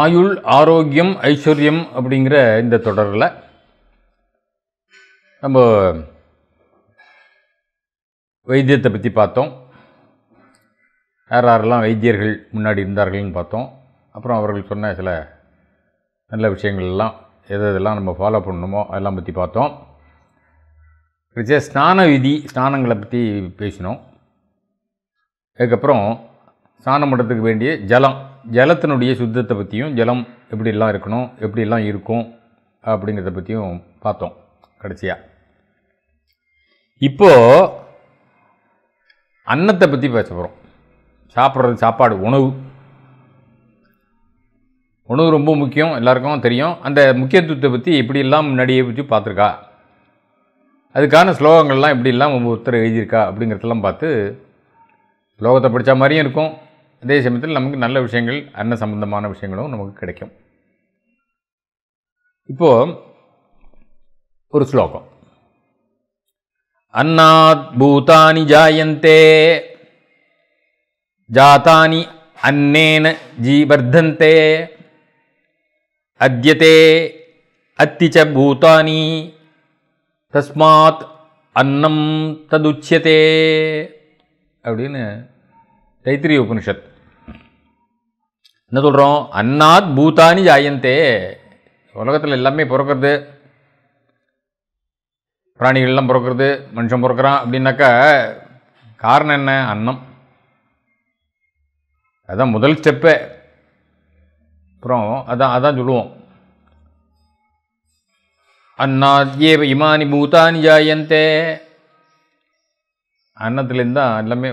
ஆயுள் ஆரோக்கியம் ஐஸ்வர்யம் அப்படிங்கிற இந்த தொடரில் நம்ம வைத்தியத்தை பற்றி பார்த்தோம் யார் யாரெல்லாம் வைத்தியர்கள் முன்னாடி இருந்தார்கள்னு பார்த்தோம் அப்புறம் அவர்கள் சொன்ன சில நல்ல விஷயங்கள்லாம் எது எதெல்லாம் நம்ம ஃபாலோ பண்ணணுமோ அதெல்லாம் பற்றி பார்த்தோம் பிடிச்ச ஸ்நான விதி ஸ்நானங்களை பற்றி பேசினோம் அதுக்கப்புறம் ஸ்நானம் பண்ணுறதுக்கு வேண்டிய ஜலம் ஜலத்தினுடைய சுத்தத்தை பற்றியும் ஜலம் எப்படிலாம் இருக்கணும் எப்படிலாம் இருக்கும் அப்படிங்கிறத பற்றியும் பார்த்தோம் கடைசியாக இப்போது அன்னத்தை பற்றி பேச போகிறோம் சாப்பிட்றது சாப்பாடு உணவு உணவு ரொம்ப முக்கியம் எல்லாருக்கும் தெரியும் அந்த முக்கியத்துவத்தை பற்றி எல்லாம் முன்னாடியே பற்றி பார்த்துருக்கா அதுக்கான ஸ்லோகங்கள்லாம் எப்படிலாம் ஒவ்வொருத்தர் எழுதியிருக்கா அப்படிங்கிறதெல்லாம் பார்த்து ஸ்லோகத்தை படித்த மாதிரியும் இருக்கும் அதே சமயத்தில் நமக்கு நல்ல விஷயங்கள் அன்ன சம்பந்தமான விஷயங்களும் நமக்கு கிடைக்கும் இப்போது ஒரு ஸ்லோகம் அன்னாத் பூதானி ஜாயந்தே ஜாத்தானி அன்னேன ஜீவர்தந்தே அத்தியதே அத்திச்ச பூதானி தஸ்மாத் அன்னம் ததுச்சியதே அப்படின்னு தைத்திரிய உபனிஷத் என்ன சொல்கிறோம் அன்னாத் பூதானி ஜாயந்தே உலகத்தில் எல்லாமே பிறக்கிறது பிராணிகள்லாம் பிறக்கிறது மனுஷன் பிறக்கிறான் அப்படின்னாக்கா காரணம் என்ன அன்னம் அதுதான் முதல் ஸ்டெப்பே அப்புறம் அதான் அதான் சொல்லுவோம் அன்னாத்யே இமானி பூதானி ஜாயந்தே அன்னத்துலேருந்து தான் எல்லாமே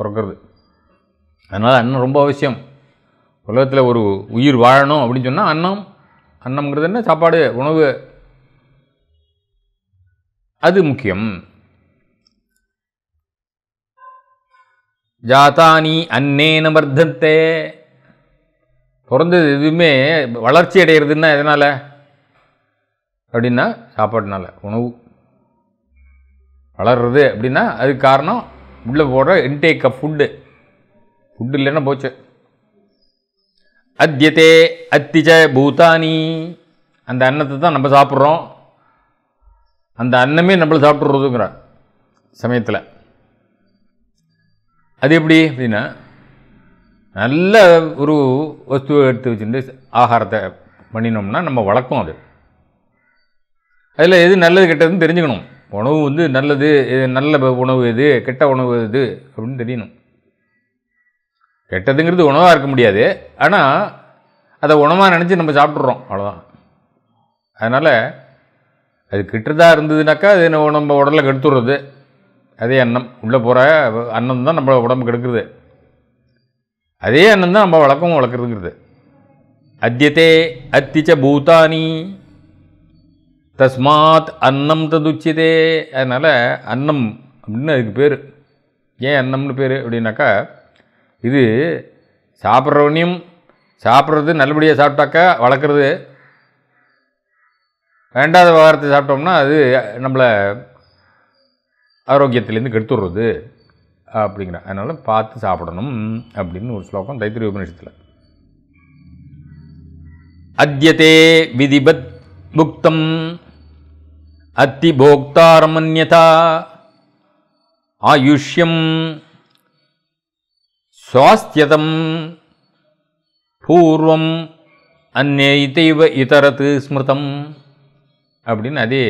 பிறக்கிறது அதனால் அன்னம் ரொம்ப அவசியம் உலகத்தில் ஒரு உயிர் வாழணும் அப்படின்னு சொன்னால் அன்னம் அன்னம்ங்கிறது என்ன சாப்பாடு உணவு அது முக்கியம் ஜாத்தானி அன்னேன வர்த்தத்தே பிறந்தது எதுவுமே வளர்ச்சி அடைகிறதுன்னா எதனால் அப்படின்னா சாப்பாடுனால உணவு வளர்றது அப்படின்னா அதுக்கு காரணம் உள்ளே போடுற இன்டேக் ஆஃப் ஃபுட்டு ஃபுட்டு இல்லைன்னா போச்சு அத்தியதே அத்திஜ பூதானி அந்த அன்னத்தை தான் நம்ம சாப்பிட்றோம் அந்த அன்னமே நம்மளை சாப்பிட்றதுங்கிற சமயத்தில் அது எப்படி அப்படின்னா நல்ல ஒரு வஸ்துவை எடுத்து வச்சுட்டு ஆகாரத்தை பண்ணினோம்னா நம்ம வளர்க்கும் அது அதில் எது நல்லது கெட்டதுன்னு தெரிஞ்சுக்கணும் உணவு வந்து நல்லது எது நல்ல உணவு எது கெட்ட உணவு எது அப்படின்னு தெரியணும் கெட்டதுங்கிறது உணவாக இருக்க முடியாது ஆனால் அதை உணவாக நினச்சி நம்ம சாப்பிட்றோம் அவ்வளோதான் அதனால் அது கிட்டதாக இருந்ததுனாக்கா அது நம்ம உடலை கெடுத்துடுறது அதே அன்னம் உள்ளே போகிற அன்னம் தான் நம்ம உடம்பு கெடுக்குறது அதே அண்ணம் தான் நம்ம வழக்கமும் வளர்க்குறதுங்கிறது அத்தியத்தே அத்திச்ச பூதானி தஸ்மாத் அன்னம் ததுச்சிதே அதனால் அன்னம் அப்படின்னு அதுக்கு பேர் ஏன் அன்னம்னு பேர் அப்படின்னாக்கா இது சாப்பிட்றவனையும் சாப்பிட்றது நல்லபடியாக சாப்பிட்டாக்கா வளர்க்குறது வேண்டாத விவகாரத்தை சாப்பிட்டோம்னா அது நம்மளை ஆரோக்கியத்துலேருந்து கெடுத்துடுறது அப்படிங்கிற அதனால் பார்த்து சாப்பிடணும் அப்படின்னு ஒரு ஸ்லோகம் தைத்திரி உபநிஷத்தில் அத்தியதே விதிபத் புக்தம் அத்திபோக்தாரமன்யதா ஆயுஷ்யம் சுவாஸ்தியதம் பூர்வம் அந்நே இதைவ இதரத்து ஸ்மிருதம் அப்படின்னு அதே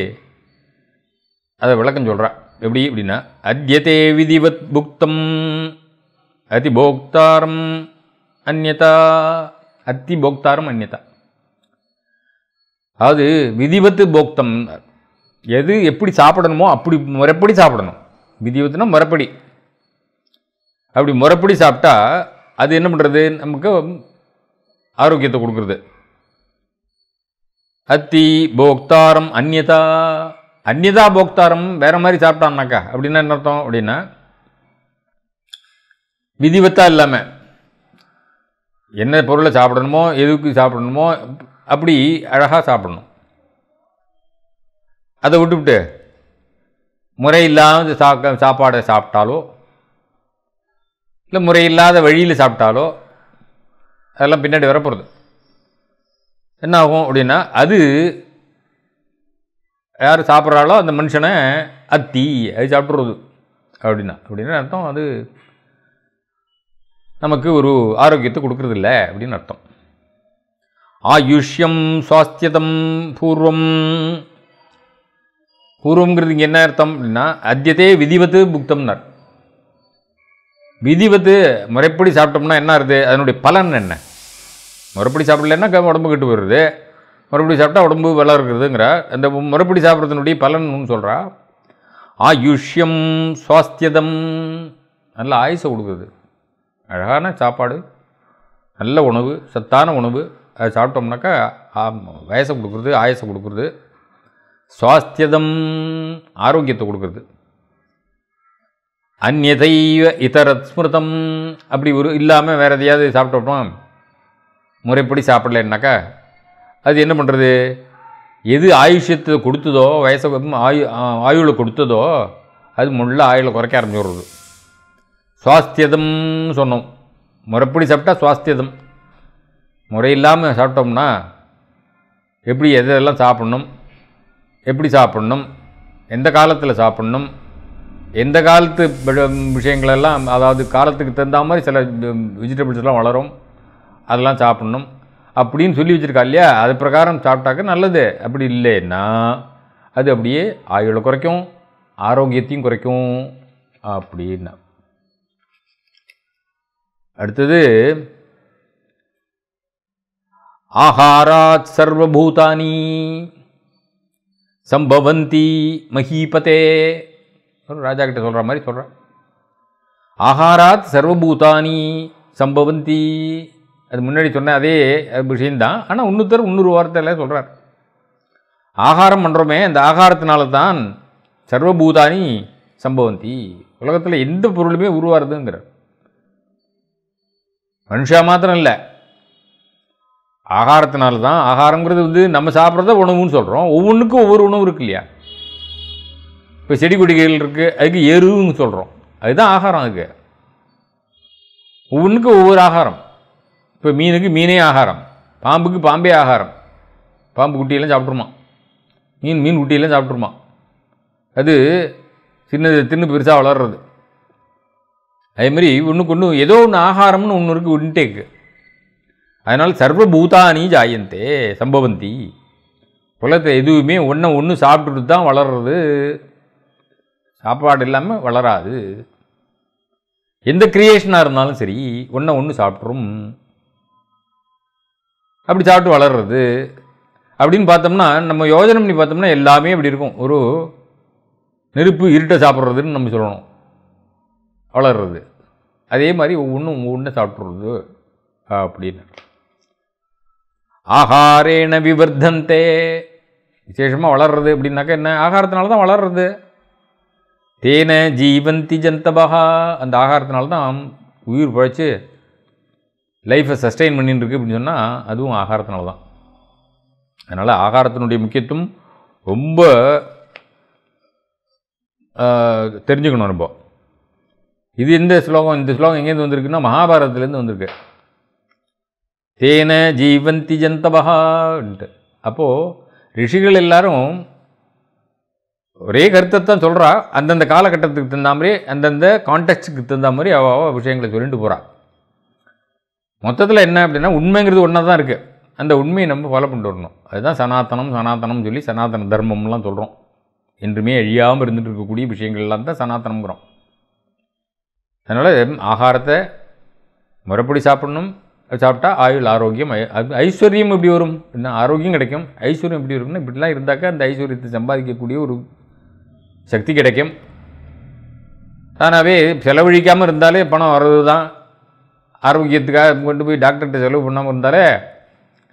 அதை விளக்கம் சொல்கிறா எப்படி அப்படின்னா அத்தியதே விதிவத் புக்தம் அதிபோக்தாரம் அந்நதா அத்திபோக்தாரம் அந்நதா அது விதிவத்து போக்தம் எது எப்படி சாப்பிடணுமோ அப்படி முறைப்படி சாப்பிடணும் விதிவத்துனா முறைப்படி அப்படி முறைப்படி சாப்பிட்டா அது என்ன பண்ணுறது நமக்கு ஆரோக்கியத்தை கொடுக்குறது அத்தி போக்தாரம் அந்நியதா அந்நியதா போக்தாரம் வேற மாதிரி சாப்பிட்டான்னாக்கா அப்படின்னா என்ன அர்த்தம் அப்படின்னா விதிவத்தா இல்லாமல் என்ன பொருளை சாப்பிடணுமோ எதுக்கு சாப்பிடணுமோ அப்படி அழகாக சாப்பிடணும் அதை விட்டுவிட்டு முறை இல்லாமல் சாப்பாடை சாப்பிட்டாலோ இல்லை முறையில்லாத வழியில் சாப்பிட்டாலோ அதெல்லாம் பின்னாடி வரப்போகிறது என்ன ஆகும் அப்படின்னா அது யார் சாப்பிட்றாலோ அந்த மனுஷனை அத்தி அது சாப்பிட்றது அப்படின்னா அப்படின்னு அர்த்தம் அது நமக்கு ஒரு ஆரோக்கியத்தை கொடுக்குறதில்ல அப்படின்னு அர்த்தம் ஆயுஷ்யம் சுவாஸ்தியதம் பூர்வம் பூர்வங்கிறது இங்கே என்ன அர்த்தம் அப்படின்னா அத்தியத்தே விதிவத்து புக்தம்னார் விதிவத்து முறைப்படி சாப்பிட்டோம்னா என்ன ஆகுது அதனுடைய பலன் என்ன முறைப்படி சாப்பிடலன்னா உடம்பு கெட்டு போயிடுது மறுபடி சாப்பிட்டா உடம்பு வளம் இருக்கிறதுங்கிற அந்த முறைப்படி சாப்பிட்றதுனுடைய பலன் சொல்கிறா ஆயுஷ்யம் சுவாஸ்தியதம் நல்ல ஆயுசை கொடுக்குது அழகான சாப்பாடு நல்ல உணவு சத்தான உணவு அதை சாப்பிட்டோம்னாக்கா வயசை கொடுக்குறது ஆயசை கொடுக்குறது சுவாஸ்தியதம் ஆரோக்கியத்தை கொடுக்குறது அந்நதைவ இதரஸ்மிருதம் ஸ்மிருதம் அப்படி ஒரு இல்லாமல் வேறு எதையாவது சாப்பிட்டோம் முறைப்படி சாப்பிடலன்னாக்கா அது என்ன பண்ணுறது எது ஆயுஷத்தை கொடுத்ததோ வயசு ஆயு ஆயுளை கொடுத்ததோ அது முள்ள ஆயுளை குறைக்க ஆரம்பிச்சுடுறது சுவாஸ்தியதம் சொன்னோம் முறைப்படி சாப்பிட்டா சுவாஸ்தியதம் முறையில்லாமல் சாப்பிட்டோம்னா எப்படி எதெல்லாம் சாப்பிட்ணும் எப்படி சாப்பிட்ணும் எந்த காலத்தில் சாப்பிட்ணும் எந்த காலத்து விஷயங்களெல்லாம் அதாவது காலத்துக்கு தகுந்த மாதிரி சில வெஜிடபிள்ஸ்லாம் வளரும் அதெல்லாம் சாப்பிட்ணும் அப்படின்னு சொல்லி வச்சுருக்கா இல்லையா அது பிரகாரம் சாப்பிட்டாக்க நல்லது அப்படி இல்லைன்னா அது அப்படியே ஆயுளை குறைக்கும் ஆரோக்கியத்தையும் குறைக்கும் அப்படின்னா அடுத்தது ஆஹாராத் சர்வபூதானி சம்பவந்தி மஹீபதே சொல்கிறேன் ராஜா கிட்ட சொல்கிற மாதிரி சொல்கிறேன் ஆகாராத் சர்வபூதானி சம்பவந்தி அது முன்னாடி சொன்ன அதே விஷயந்தான் ஆனால் இன்னொருத்தர் இன்னொரு வார்த்தையில் சொல்கிறார் ஆகாரம் பண்ணுறோமே அந்த ஆகாரத்தினால தான் சர்வபூதானி சம்பவந்தி உலகத்தில் எந்த பொருளுமே உருவாருதுங்கிறார் மனுஷா மாத்திரம் இல்லை ஆகாரத்தினால தான் ஆகாரங்கிறது வந்து நம்ம சாப்பிட்றத உணவுன்னு சொல்கிறோம் ஒவ்வொன்றுக்கும் ஒவ்வொரு உணவு இருக்கு இல்லையா இப்போ செடி கொடிகள் இருக்குது அதுக்கு எருன்னு சொல்கிறோம் அதுதான் ஆகாரம் அதுக்கு ஒவ்வொன்றுக்கு ஒவ்வொரு ஆகாரம் இப்போ மீனுக்கு மீனே ஆகாரம் பாம்புக்கு பாம்பே ஆகாரம் பாம்பு குட்டியெல்லாம் சாப்பிட்ருமா மீன் மீன் குட்டியெல்லாம் சாப்பிட்ருமா அது சின்னது தின்னு பெருசாக வளர்றது அதேமாரி ஒன்றுக்கு ஒன்று ஏதோ ஒன்று ஆகாரம்னு ஒன்று இருக்குது இன்டேக்கு அதனால் சர்வபூதானி ஜாயந்தே சம்பவந்தி உலகத்தில் எதுவுமே ஒன்றை ஒன்று சாப்பிட்டுட்டு தான் வளர்றது சாப்பாடு இல்லாமல் வளராது எந்த கிரியேஷனாக இருந்தாலும் சரி ஒன்றை ஒன்று சாப்பிட்ரும் அப்படி சாப்பிட்டு வளர்றது அப்படின்னு பார்த்தோம்னா நம்ம யோஜனை பண்ணி பார்த்தோம்னா எல்லாமே இப்படி இருக்கும் ஒரு நெருப்பு இருட்டை சாப்பிட்றதுன்னு நம்ம சொல்லணும் வளர்றது அதே மாதிரி ஒவ்வொன்றும் ஒவ்வொன்று சாப்பிட்றது அப்படின்னு ஆகாரேன விவர்தந்தே விசேஷமாக வளர்றது அப்படின்னாக்கா என்ன ஆகாரத்தினால தான் வளர்றது தேன ஜீவந்தி ஜந்தபகா அந்த ஆகாரத்தினால தான் உயிர் பழைச்சி லைஃப்பை சஸ்டெயின் பண்ணின்னு இருக்கு அப்படின்னு சொன்னால் அதுவும் ஆகாரத்தினால தான் அதனால் ஆகாரத்தினுடைய முக்கியத்துவம் ரொம்ப தெரிஞ்சுக்கணும் ரொம்ப இது இந்த ஸ்லோகம் இந்த ஸ்லோகம் எங்கேருந்து வந்திருக்குன்னா மகாபாரதத்துலேருந்து வந்திருக்கு தேன ஜீவந்தி ஜந்தபகான்ட்டு அப்போது ரிஷிகள் எல்லாரும் ஒரே கருத்தை தான் சொல்கிறா அந்தந்த காலகட்டத்துக்கு தகுந்த மாதிரி அந்தந்த கான்டெக்ட்டுக்கு தகுந்த மாதிரி அவ விஷயங்களை சொல்லிட்டு போகிறாள் மொத்தத்தில் என்ன அப்படின்னா உண்மைங்கிறது ஒன்றா தான் இருக்குது அந்த உண்மையை நம்ம ஃபாலோ பண்ணிட்டு வரணும் அதுதான் சனாத்தனம் சனாத்தனம்னு சொல்லி சனாதன தர்மம்லாம் சொல்கிறோம் என்றுமே அழியாமல் இருந்துகிட்டு இருக்கக்கூடிய விஷயங்கள்லாம் தான் சனாத்தனம்ங்கிறோம் அதனால் ஆகாரத்தை முறைப்படி சாப்பிடணும் சாப்பிட்டா ஆயுள் ஆரோக்கியம் ஐஸ்வர்யம் எப்படி வரும் அப்படின்னா ஆரோக்கியம் கிடைக்கும் ஐஸ்வர்யம் எப்படி இருக்கும்னா இப்படிலாம் இருந்தாக்கா அந்த ஐஸ்வர்யத்தை சம்பாதிக்கக்கூடிய ஒரு சக்தி கிடைக்கும் தானாகவே செலவழிக்காமல் இருந்தாலே பணம் வர்றது தான் ஆரோக்கியத்துக்காக கொண்டு போய் டாக்டர்கிட்ட செலவு பண்ணாமல் இருந்தாலே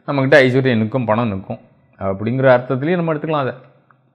நம்மக்கிட்ட ஐஸ்வர்யம் நிற்கும் பணம் நிற்கும் அப்படிங்கிற அர்த்தத்துலேயும் நம்ம எடுத்துக்கலாம் அதை